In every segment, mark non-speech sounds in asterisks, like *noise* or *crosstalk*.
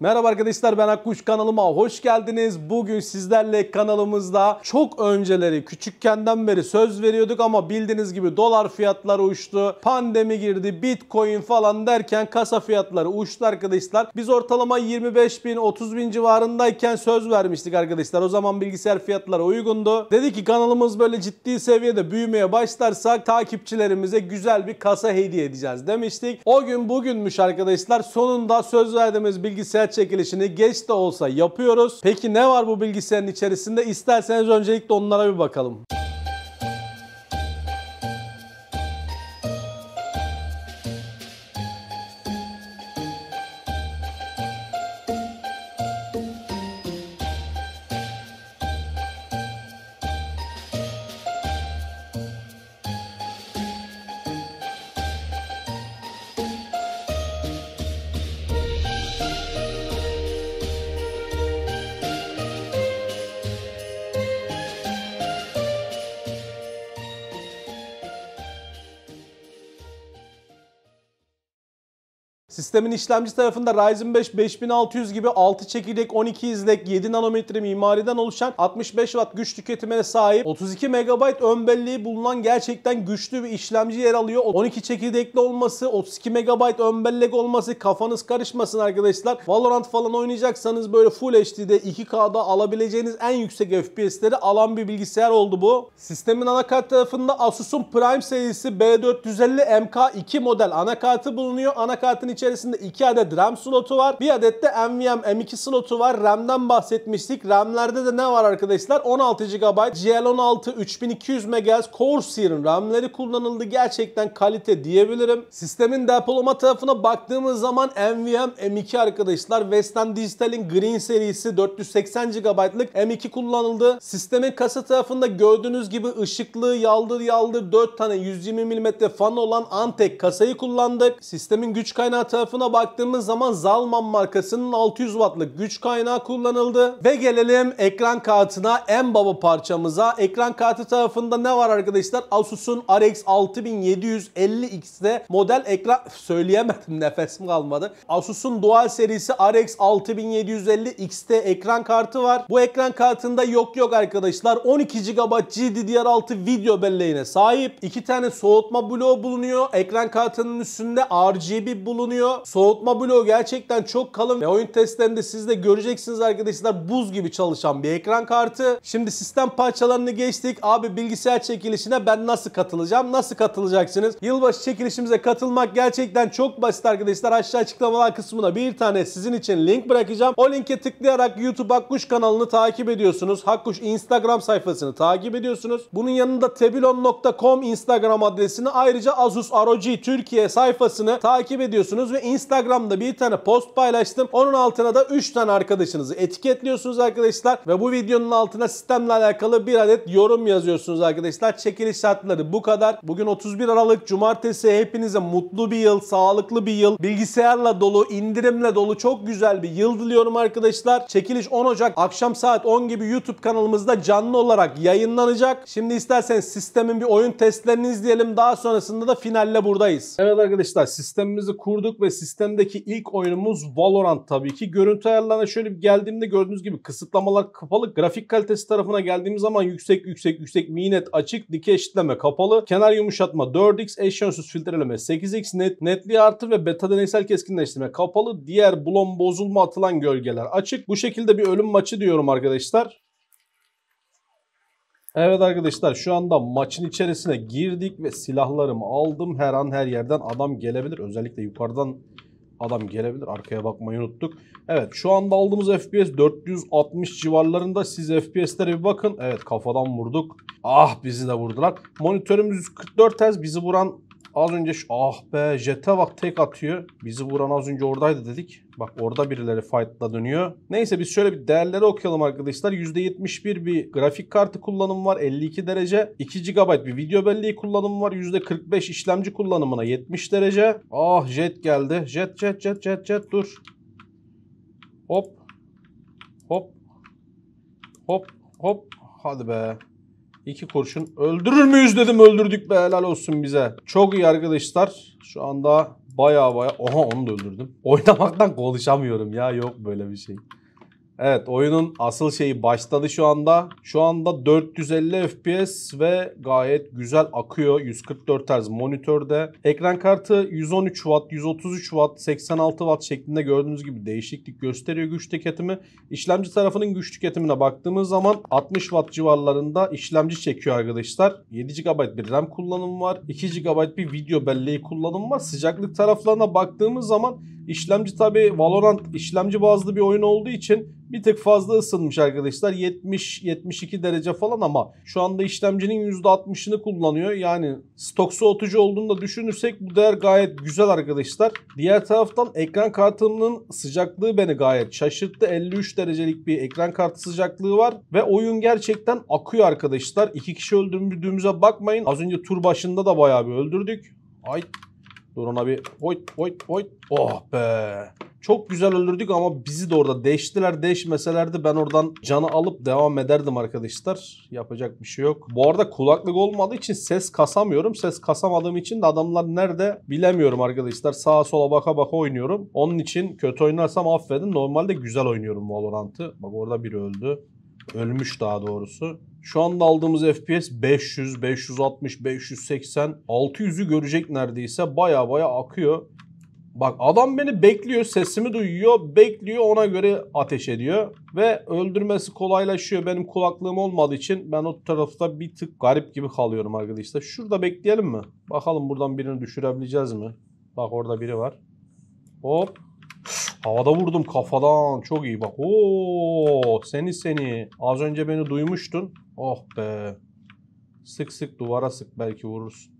Merhaba arkadaşlar ben Akkuş kanalıma hoş geldiniz. Bugün sizlerle kanalımızda çok önceleri küçükkenden beri söz veriyorduk ama bildiğiniz gibi dolar fiyatları uçtu. Pandemi girdi, bitcoin falan derken kasa fiyatları uçtu arkadaşlar. Biz ortalama 25 bin 30 bin civarındayken söz vermiştik arkadaşlar. O zaman bilgisayar fiyatları uygundu. Dedi ki kanalımız böyle ciddi seviyede büyümeye başlarsak takipçilerimize güzel bir kasa hediye edeceğiz demiştik. O gün bugünmüş arkadaşlar. Sonunda söz verdiğimiz bilgisayar bilgisayar çekilişini geç de olsa yapıyoruz. Peki ne var bu bilgisayarın içerisinde? İsterseniz öncelikle onlara bir bakalım. Sistemin işlemci tarafında Ryzen 5 5600 gibi 6 çekirdek 12 izlek 7 nanometre mimariden oluşan 65 watt güç tüketimine sahip 32 MB ön belleği bulunan gerçekten güçlü bir işlemci yer alıyor. 12 çekirdekli olması, 32 MB ön bellek olması kafanız karışmasın arkadaşlar. Valorant falan oynayacaksanız böyle Full HD'de 2K'da alabileceğiniz en yüksek FPS'leri alan bir bilgisayar oldu bu. Sistemin anakart tarafında Asus'un Prime serisi B450 MK2 model anakartı bulunuyor. Anakartın içi içerisinde 2 adet RAM slotu var. Bir adet de NVM M2 slotu var. RAM'den bahsetmiştik. RAM'lerde de ne var arkadaşlar? 16 GB GL16 3200 MHz Corsair'ın RAM'leri kullanıldı. Gerçekten kalite diyebilirim. Sistemin depolama tarafına baktığımız zaman NVMe M2 arkadaşlar Western Digital'in Green serisi 480 GB'lık M2 kullanıldı. Sistemin kasa tarafında gördüğünüz gibi ışıklı yaldır yaldır 4 tane 120 mm fan olan Antec kasayı kullandık. Sistemin güç kaynağı tarafına baktığımız zaman Zalman markasının 600 wattlık güç kaynağı kullanıldı. Ve gelelim ekran kartına en baba parçamıza. Ekran kartı tarafında ne var arkadaşlar? Asus'un RX 6750X'de model ekran... Söyleyemedim *laughs* nefesim kalmadı. Asus'un Dual serisi RX 6750X'te ekran kartı var. Bu ekran kartında yok yok arkadaşlar 12 GB GDDR6 video belleğine sahip. 2 tane soğutma bloğu bulunuyor. Ekran kartının üstünde RGB bulunuyor çalışıyor. Soğutma bloğu gerçekten çok kalın ve oyun testlerinde siz de göreceksiniz arkadaşlar buz gibi çalışan bir ekran kartı. Şimdi sistem parçalarını geçtik. Abi bilgisayar çekilişine ben nasıl katılacağım? Nasıl katılacaksınız? Yılbaşı çekilişimize katılmak gerçekten çok basit arkadaşlar. Aşağı açıklamalar kısmına bir tane sizin için link bırakacağım. O linke tıklayarak YouTube Hakkuş kanalını takip ediyorsunuz. Hakkuş Instagram sayfasını takip ediyorsunuz. Bunun yanında tebilon.com Instagram adresini ayrıca Asus ROG Türkiye sayfasını takip ediyorsunuz yapıyoruz ve Instagram'da bir tane post paylaştım. Onun altına da 3 tane arkadaşınızı etiketliyorsunuz arkadaşlar ve bu videonun altına sistemle alakalı bir adet yorum yazıyorsunuz arkadaşlar. Çekiliş şartları bu kadar. Bugün 31 Aralık Cumartesi. Hepinize mutlu bir yıl, sağlıklı bir yıl, bilgisayarla dolu, indirimle dolu çok güzel bir yıl diliyorum arkadaşlar. Çekiliş 10 Ocak akşam saat 10 gibi YouTube kanalımızda canlı olarak yayınlanacak. Şimdi isterseniz sistemin bir oyun testlerini izleyelim. Daha sonrasında da finalle buradayız. Evet arkadaşlar sistemimizi kurduk olduk ve sistemdeki ilk oyunumuz Valorant tabii ki. Görüntü ayarlarına şöyle bir geldiğimde gördüğünüz gibi kısıtlamalar kapalı. Grafik kalitesi tarafına geldiğimiz zaman yüksek yüksek yüksek minet açık. Dikey eşitleme kapalı. Kenar yumuşatma 4x. Eş filtreleme 8x. Net, netliği artı ve beta deneysel keskinleştirme kapalı. Diğer blon bozulma atılan gölgeler açık. Bu şekilde bir ölüm maçı diyorum arkadaşlar. Evet arkadaşlar şu anda maçın içerisine girdik ve silahlarımı aldım. Her an her yerden adam gelebilir. Özellikle yukarıdan adam gelebilir. Arkaya bakmayı unuttuk. Evet şu anda aldığımız FPS 460 civarlarında. Siz FPS'lere bir bakın. Evet kafadan vurduk. Ah bizi de vurdular. Monitörümüz 144 Hz. Bizi vuran Az önce şu ah be jete bak tek atıyor. Bizi vuran az önce oradaydı dedik. Bak orada birileri fight'la dönüyor. Neyse biz şöyle bir değerleri okuyalım arkadaşlar. %71 bir grafik kartı kullanım var. 52 derece. 2 GB bir video belleği kullanım var. %45 işlemci kullanımına 70 derece. Ah jet geldi. Jet jet jet jet jet dur. Hop. Hop. Hop. Hop. Hadi be. İki kurşun öldürür müyüz dedim öldürdük be helal olsun bize. Çok iyi arkadaşlar. Şu anda baya baya oha onu da öldürdüm. Oynamaktan konuşamıyorum ya yok böyle bir şey. Evet oyunun asıl şeyi başladı şu anda. Şu anda 450 FPS ve gayet güzel akıyor. 144 Hz monitörde. Ekran kartı 113 Watt, 133 Watt, 86 Watt şeklinde gördüğünüz gibi değişiklik gösteriyor güç tüketimi. İşlemci tarafının güç tüketimine baktığımız zaman 60 Watt civarlarında işlemci çekiyor arkadaşlar. 7 GB bir RAM kullanımı var. 2 GB bir video belleği kullanımı var. Sıcaklık taraflarına baktığımız zaman İşlemci tabi Valorant işlemci bazlı bir oyun olduğu için bir tık fazla ısınmış arkadaşlar. 70-72 derece falan ama şu anda işlemcinin %60'ını kullanıyor. Yani stok soğutucu olduğunu da düşünürsek bu değer gayet güzel arkadaşlar. Diğer taraftan ekran kartımın sıcaklığı beni gayet şaşırttı. 53 derecelik bir ekran kartı sıcaklığı var ve oyun gerçekten akıyor arkadaşlar. İki kişi öldürdüğümüze bakmayın. Az önce tur başında da bayağı bir öldürdük. Ay Dur ona bir oy, oy, oy. Oh be. Çok güzel öldürdük ama bizi de orada değiştiler. Değişmeselerdi ben oradan canı alıp devam ederdim arkadaşlar. Yapacak bir şey yok. Bu arada kulaklık olmadığı için ses kasamıyorum. Ses kasamadığım için de adamlar nerede bilemiyorum arkadaşlar. Sağa sola baka baka oynuyorum. Onun için kötü oynarsam affedin. Normalde güzel oynuyorum Valorant'ı. Bak orada biri öldü. Ölmüş daha doğrusu. Şu anda aldığımız FPS 500, 560, 580, 600'ü görecek neredeyse baya baya akıyor. Bak adam beni bekliyor, sesimi duyuyor, bekliyor ona göre ateş ediyor. Ve öldürmesi kolaylaşıyor benim kulaklığım olmadığı için ben o tarafta bir tık garip gibi kalıyorum arkadaşlar. Şurada bekleyelim mi? Bakalım buradan birini düşürebileceğiz mi? Bak orada biri var. Hop. Havada vurdum kafadan. Çok iyi bak. Oo, seni seni. Az önce beni duymuştun. Oh be. Sık sık duvara sık belki vurursun.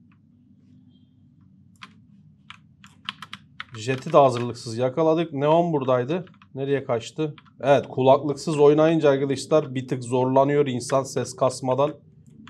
Jet'i de hazırlıksız yakaladık. Neon buradaydı. Nereye kaçtı? Evet kulaklıksız oynayınca arkadaşlar bir tık zorlanıyor insan ses kasmadan.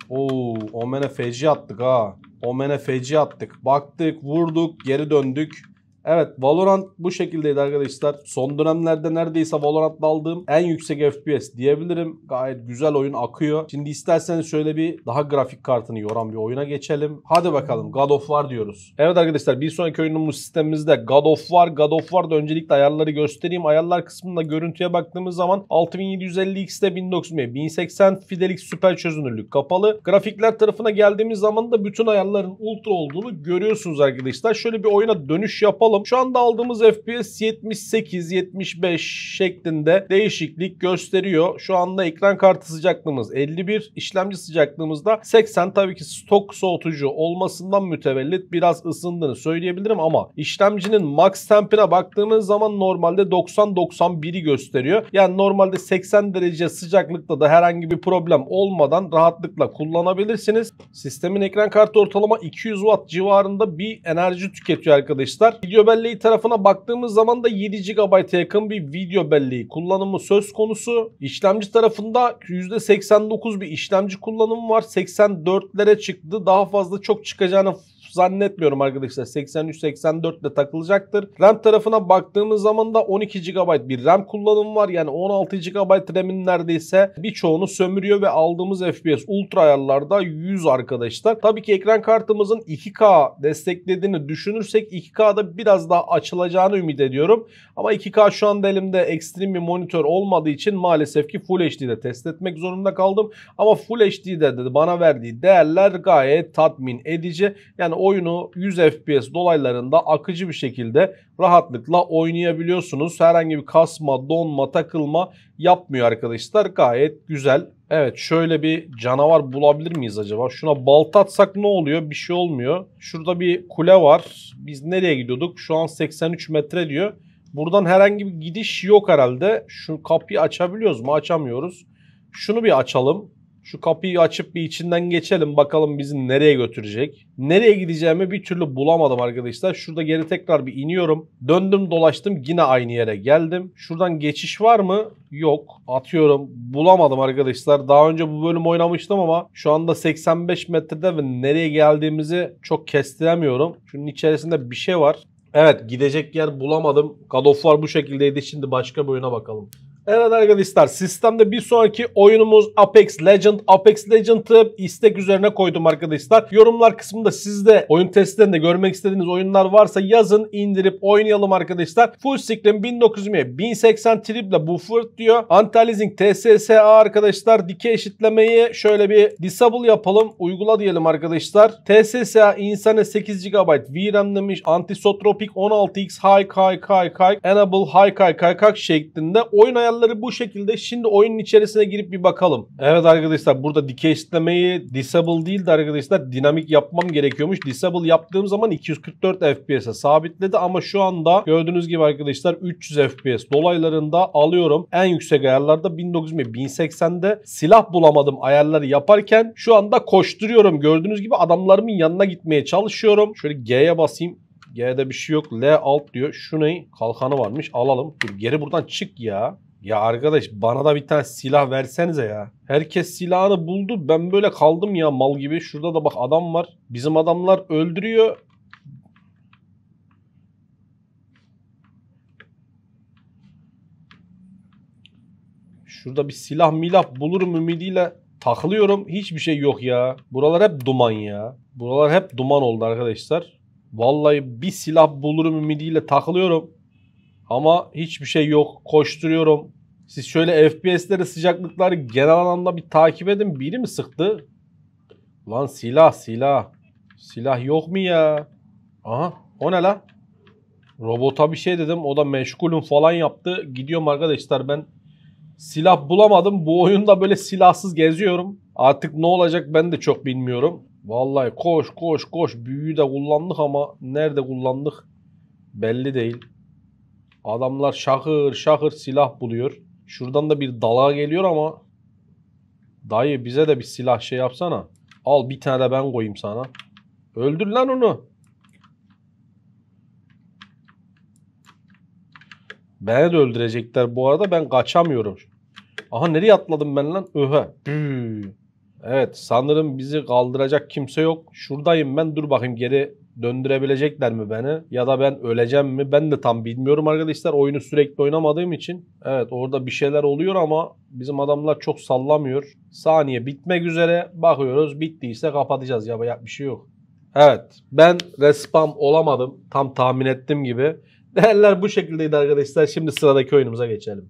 Oo, Omen'e feci attık ha. Omen'e feci attık. Baktık, vurduk, geri döndük. Evet Valorant bu şekildeydi arkadaşlar. Son dönemlerde neredeyse Valorant'ta aldığım en yüksek FPS diyebilirim. Gayet güzel oyun akıyor. Şimdi isterseniz şöyle bir daha grafik kartını yoran bir oyuna geçelim. Hadi bakalım God of War diyoruz. Evet arkadaşlar bir sonraki oyunumuz sistemimizde God of War. God of War'da öncelikle ayarları göstereyim. Ayarlar kısmında görüntüye baktığımız zaman 6750X'de 1900 1080 Fidelix süper çözünürlük kapalı. Grafikler tarafına geldiğimiz zaman da bütün ayarların ultra olduğunu görüyorsunuz arkadaşlar. Şöyle bir oyuna dönüş yapalım alalım. Şu anda aldığımız FPS 78-75 şeklinde değişiklik gösteriyor. Şu anda ekran kartı sıcaklığımız 51, işlemci sıcaklığımızda 80. Tabii ki stok soğutucu olmasından mütevellit biraz ısındığını söyleyebilirim ama işlemcinin max tempine baktığımız zaman normalde 90-91'i gösteriyor. Yani normalde 80 derece sıcaklıkta da herhangi bir problem olmadan rahatlıkla kullanabilirsiniz. Sistemin ekran kartı ortalama 200 watt civarında bir enerji tüketiyor arkadaşlar. Video belleği tarafına baktığımız zaman da 7 GB'a yakın bir video belleği kullanımı söz konusu. İşlemci tarafında %89 bir işlemci kullanımı var. 84'lere çıktı. Daha fazla çok çıkacağını zannetmiyorum arkadaşlar. 83-84 ile takılacaktır. RAM tarafına baktığımız zaman da 12 GB bir RAM kullanımı var. Yani 16 GB RAM'in neredeyse birçoğunu sömürüyor ve aldığımız FPS ultra ayarlarda 100 arkadaşlar. Tabii ki ekran kartımızın 2K desteklediğini düşünürsek 2K'da biraz daha açılacağını ümit ediyorum. Ama 2K şu anda elimde ekstrem bir monitör olmadığı için maalesef ki Full HD'de test etmek zorunda kaldım. Ama Full HD'de de bana verdiği değerler gayet tatmin edici. Yani oyunu 100 FPS dolaylarında akıcı bir şekilde rahatlıkla oynayabiliyorsunuz. Herhangi bir kasma, donma, takılma yapmıyor arkadaşlar. Gayet güzel. Evet şöyle bir canavar bulabilir miyiz acaba? Şuna balta atsak ne oluyor? Bir şey olmuyor. Şurada bir kule var. Biz nereye gidiyorduk? Şu an 83 metre diyor. Buradan herhangi bir gidiş yok herhalde. Şu kapıyı açabiliyoruz mu? Açamıyoruz. Şunu bir açalım. Şu kapıyı açıp bir içinden geçelim bakalım bizi nereye götürecek. Nereye gideceğimi bir türlü bulamadım arkadaşlar. Şurada geri tekrar bir iniyorum. Döndüm dolaştım yine aynı yere geldim. Şuradan geçiş var mı? Yok. Atıyorum. Bulamadım arkadaşlar. Daha önce bu bölüm oynamıştım ama şu anda 85 metrede ve nereye geldiğimizi çok kestiremiyorum. Şunun içerisinde bir şey var. Evet gidecek yer bulamadım. God of War bu şekildeydi. Şimdi başka bir oyuna bakalım. Evet arkadaşlar sistemde bir sonraki oyunumuz Apex Legend. Apex Legend'ı istek üzerine koydum arkadaşlar. Yorumlar kısmında sizde oyun testlerinde görmek istediğiniz oyunlar varsa yazın indirip oynayalım arkadaşlar. Full screen 1920 1080 triple buffer diyor. Anti-aliasing TSSA arkadaşlar dike eşitlemeyi şöyle bir disable yapalım. Uygula diyelim arkadaşlar. TSSA insana 8 GB VRAM demiş. Antisotropic 16x high high high high enable high high high high şeklinde oyun ayarlı ayarları bu şekilde. Şimdi oyunun içerisine girip bir bakalım. Evet arkadaşlar burada dikey istemeyi disable değil de arkadaşlar dinamik yapmam gerekiyormuş. Disable yaptığım zaman 244 FPS'e sabitledi ama şu anda gördüğünüz gibi arkadaşlar 300 FPS dolaylarında alıyorum. En yüksek ayarlarda 1900 1080'de silah bulamadım ayarları yaparken şu anda koşturuyorum. Gördüğünüz gibi adamlarımın yanına gitmeye çalışıyorum. Şöyle G'ye basayım. G'de bir şey yok. L alt diyor. Şu ne? Kalkanı varmış. Alalım. Dur geri buradan çık ya. Ya arkadaş bana da bir tane silah versenize ya. Herkes silahını buldu. Ben böyle kaldım ya mal gibi. Şurada da bak adam var. Bizim adamlar öldürüyor. Şurada bir silah milah bulurum ümidiyle takılıyorum. Hiçbir şey yok ya. Buralar hep duman ya. Buralar hep duman oldu arkadaşlar. Vallahi bir silah bulurum ümidiyle takılıyorum. Ama hiçbir şey yok. Koşturuyorum. Siz şöyle FPS'leri sıcaklıkları genel anlamda bir takip edin. Biri mi sıktı? Lan silah silah. Silah yok mu ya? Aha o ne la? Robota bir şey dedim. O da meşgulüm falan yaptı. Gidiyorum arkadaşlar ben silah bulamadım. Bu oyunda böyle silahsız geziyorum. Artık ne olacak ben de çok bilmiyorum. Vallahi koş koş koş. Büyüyü de kullandık ama nerede kullandık belli değil. Adamlar şakır şakır silah buluyor. Şuradan da bir dalağa geliyor ama dayı bize de bir silah şey yapsana. Al bir tane de ben koyayım sana. Öldür lan onu. Beni de öldürecekler bu arada ben kaçamıyorum. Aha nereye atladım ben lan? Öhe. Hmm. Evet sanırım bizi kaldıracak kimse yok. Şuradayım ben dur bakayım geri döndürebilecekler mi beni ya da ben öleceğim mi ben de tam bilmiyorum arkadaşlar. Oyunu sürekli oynamadığım için evet orada bir şeyler oluyor ama bizim adamlar çok sallamıyor. Saniye bitmek üzere bakıyoruz bittiyse kapatacağız yapacak bir şey yok. Evet ben respam olamadım tam tahmin ettiğim gibi. Değerler bu şekildeydi arkadaşlar şimdi sıradaki oyunumuza geçelim.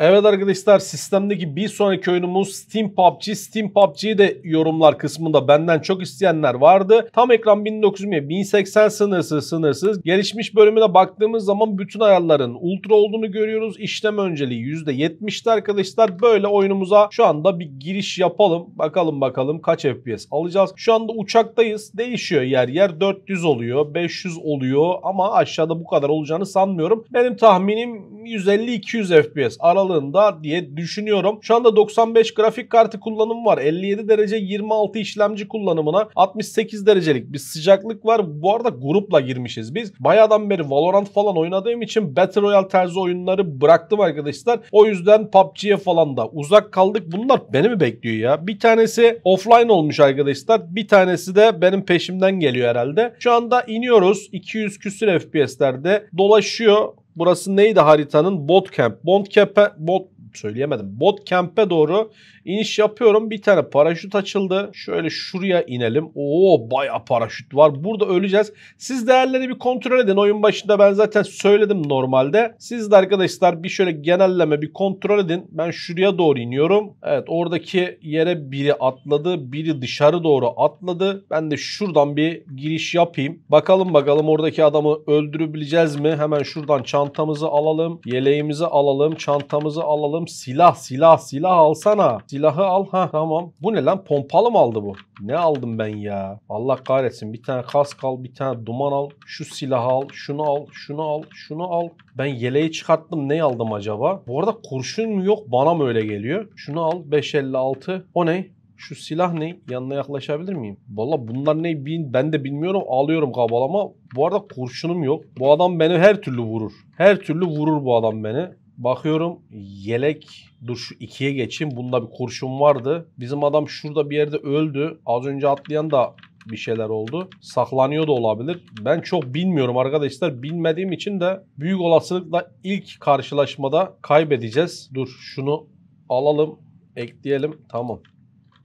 Evet arkadaşlar sistemdeki bir sonraki oyunumuz Steam PUBG. Steam PUBG'yi de yorumlar kısmında benden çok isteyenler vardı. Tam ekran 1900 1080 sınırsız sınırsız. Gelişmiş bölümüne baktığımız zaman bütün ayarların ultra olduğunu görüyoruz. İşlem önceliği %70'ti arkadaşlar. Böyle oyunumuza şu anda bir giriş yapalım. Bakalım bakalım kaç FPS alacağız. Şu anda uçaktayız. Değişiyor yer yer. 400 oluyor. 500 oluyor. Ama aşağıda bu kadar olacağını sanmıyorum. Benim tahminim 150-200 FPS aralığı aralığında diye düşünüyorum. Şu anda 95 grafik kartı kullanımı var. 57 derece 26 işlemci kullanımına 68 derecelik bir sıcaklık var. Bu arada grupla girmişiz biz. Bayağıdan beri Valorant falan oynadığım için Battle Royale tarzı oyunları bıraktım arkadaşlar. O yüzden PUBG'ye falan da uzak kaldık. Bunlar beni mi bekliyor ya? Bir tanesi offline olmuş arkadaşlar. Bir tanesi de benim peşimden geliyor herhalde. Şu anda iniyoruz. 200 küsür FPS'lerde dolaşıyor. Burası neydi haritanın? Botcamp. Botcamp'e bot, söyleyemedim. Bot kemp'e doğru iniş yapıyorum. Bir tane paraşüt açıldı. Şöyle şuraya inelim. Oo baya paraşüt var. Burada öleceğiz. Siz değerleri bir kontrol edin. Oyun başında ben zaten söyledim normalde. Siz de arkadaşlar bir şöyle genelleme bir kontrol edin. Ben şuraya doğru iniyorum. Evet oradaki yere biri atladı. Biri dışarı doğru atladı. Ben de şuradan bir giriş yapayım. Bakalım bakalım oradaki adamı öldürebileceğiz mi? Hemen şuradan çantamızı alalım. Yeleğimizi alalım. Çantamızı alalım. Oğlum silah silah silah alsana. Silahı al. Ha tamam. Bu ne lan? Pompalı mı aldı bu? Ne aldım ben ya? Allah kahretsin. Bir tane kask al, bir tane duman al. Şu silahı al, şunu al, şunu al, şunu al. Ben yeleği çıkarttım. Ne aldım acaba? Bu arada kurşun yok? Bana mı öyle geliyor? Şunu al. 556. O ne? şu silah ne? Yanına yaklaşabilir miyim? Valla bunlar ne ben de bilmiyorum. Alıyorum kabalama. Bu arada kurşunum yok. Bu adam beni her türlü vurur. Her türlü vurur bu adam beni. Bakıyorum yelek dur şu ikiye geçeyim. Bunda bir kurşun vardı. Bizim adam şurada bir yerde öldü. Az önce atlayan da bir şeyler oldu. Saklanıyor da olabilir. Ben çok bilmiyorum arkadaşlar. Bilmediğim için de büyük olasılıkla ilk karşılaşmada kaybedeceğiz. Dur şunu alalım. Ekleyelim. Tamam.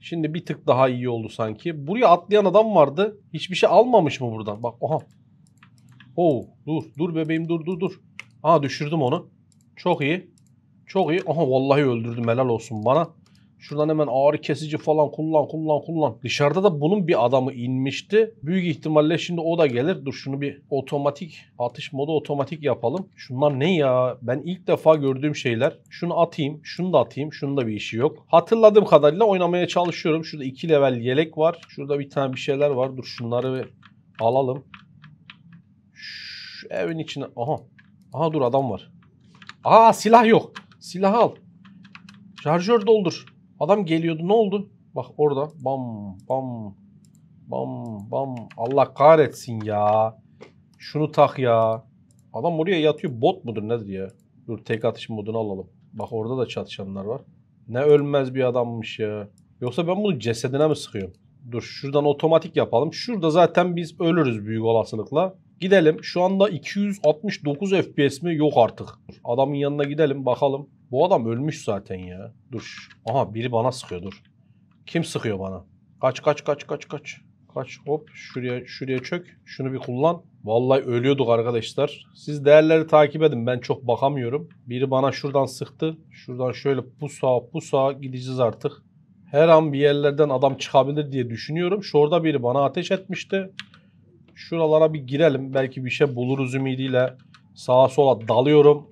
Şimdi bir tık daha iyi oldu sanki. Buraya atlayan adam vardı. Hiçbir şey almamış mı buradan? Bak oha. Oo, dur dur bebeğim dur dur dur. Aa düşürdüm onu. Çok iyi. Çok iyi. Aha vallahi öldürdüm helal olsun bana. Şuradan hemen ağrı kesici falan kullan kullan kullan. Dışarıda da bunun bir adamı inmişti. Büyük ihtimalle şimdi o da gelir. Dur şunu bir otomatik atış modu otomatik yapalım. Şunlar ne ya? Ben ilk defa gördüğüm şeyler. Şunu atayım, şunu da atayım. Şunun da bir işi yok. Hatırladığım kadarıyla oynamaya çalışıyorum. Şurada iki level yelek var. Şurada bir tane bir şeyler var. Dur şunları bir alalım. Şu evin içine. Aha. Aha dur adam var. Aa silah yok. silah al. Şarjör doldur. Adam geliyordu. Ne oldu? Bak orada. Bam bam. Bam bam. Allah kahretsin ya. Şunu tak ya. Adam oraya yatıyor. Bot mudur nedir ya? Dur tek atış modunu alalım. Bak orada da çatışanlar var. Ne ölmez bir adammış ya. Yoksa ben bunu cesedine mi sıkıyorum? Dur şuradan otomatik yapalım. Şurada zaten biz ölürüz büyük olasılıkla. Gidelim. Şu anda 269 FPS mi? Yok artık. Adamın yanına gidelim bakalım. Bu adam ölmüş zaten ya. Dur. Aha biri bana sıkıyor dur. Kim sıkıyor bana? Kaç kaç kaç kaç kaç. Kaç hop şuraya şuraya çök. Şunu bir kullan. Vallahi ölüyorduk arkadaşlar. Siz değerleri takip edin. Ben çok bakamıyorum. Biri bana şuradan sıktı. Şuradan şöyle bu sağa bu sağa gideceğiz artık. Her an bir yerlerden adam çıkabilir diye düşünüyorum. Şurada biri bana ateş etmişti. Şuralara bir girelim. Belki bir şey buluruz ümidiyle. Sağa sola dalıyorum.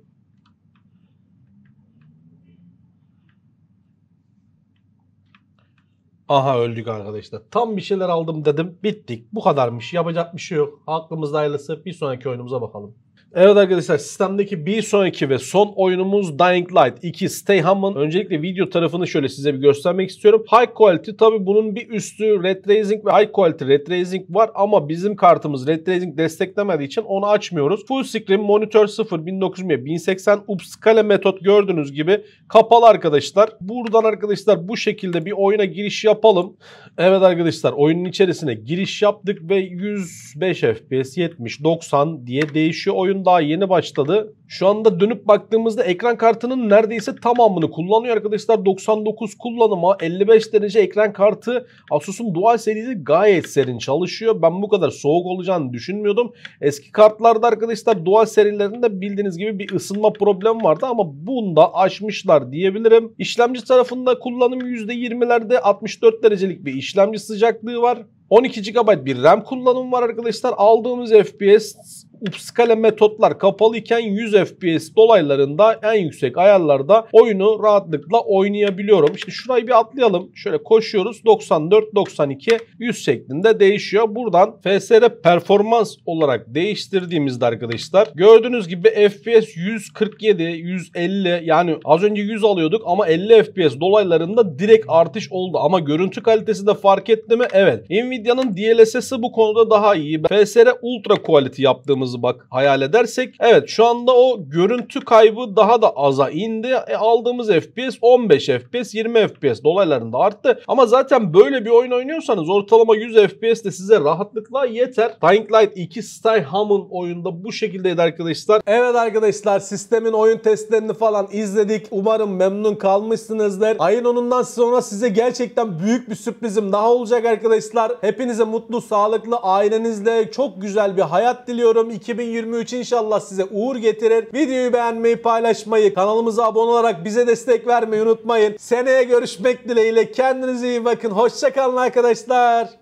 Aha öldük arkadaşlar. Tam bir şeyler aldım dedim. Bittik. Bu kadarmış. Yapacak bir şey yok. Aklımızda hayırlısı. Bir sonraki oyunumuza bakalım. Evet arkadaşlar sistemdeki bir sonraki ve son oyunumuz Dying Light 2 Stay Human. Öncelikle video tarafını şöyle size bir göstermek istiyorum. High Quality tabi bunun bir üstü Ray Tracing ve High Quality Ray Tracing var ama bizim kartımız Ray Tracing desteklemediği için onu açmıyoruz. Full Screen Monitör 0 1920 1080 upscale metot gördüğünüz gibi kapalı arkadaşlar. Buradan arkadaşlar bu şekilde bir oyuna giriş yapalım. Evet arkadaşlar oyunun içerisine giriş yaptık ve 105 FPS 70 90 diye değişiyor oyun daha yeni başladı. Şu anda dönüp baktığımızda ekran kartının neredeyse tamamını kullanıyor arkadaşlar. 99 kullanıma 55 derece ekran kartı Asus'un Dual serisi gayet serin çalışıyor. Ben bu kadar soğuk olacağını düşünmüyordum. Eski kartlarda arkadaşlar Dual serilerinde bildiğiniz gibi bir ısınma problemi vardı ama bunda aşmışlar diyebilirim. İşlemci tarafında kullanım %20'lerde 64 derecelik bir işlemci sıcaklığı var. 12 GB bir RAM kullanımı var arkadaşlar. Aldığımız FPS Upscale metotlar kapalıyken 100 FPS dolaylarında en yüksek ayarlarda oyunu rahatlıkla oynayabiliyorum. Şimdi şurayı bir atlayalım. Şöyle koşuyoruz. 94, 92, 100 şeklinde değişiyor. Buradan FSR performans olarak değiştirdiğimizde arkadaşlar gördüğünüz gibi FPS 147, 150 yani az önce 100 alıyorduk ama 50 FPS dolaylarında direkt artış oldu. Ama görüntü kalitesi de fark etti mi? Evet. Nvidia'nın DLSS'ı bu konuda daha iyi. FSR Ultra Quality yaptığımız aldığımızı bak hayal edersek evet şu anda o görüntü kaybı daha da aza indi. E, aldığımız FPS 15 FPS 20 FPS dolaylarında arttı. Ama zaten böyle bir oyun oynuyorsanız ortalama 100 FPS de size rahatlıkla yeter. Dying Light 2 Styham'ın oyunda bu şekildeydi arkadaşlar. Evet arkadaşlar sistemin oyun testlerini falan izledik. Umarım memnun kalmışsınızdır. Ayın onundan sonra size gerçekten büyük bir sürprizim daha olacak arkadaşlar. Hepinize mutlu, sağlıklı, ailenizle çok güzel bir hayat diliyorum. 2023 inşallah size uğur getirir. Videoyu beğenmeyi, paylaşmayı, kanalımıza abone olarak bize destek vermeyi unutmayın. Seneye görüşmek dileğiyle. Kendinize iyi bakın. Hoşçakalın arkadaşlar.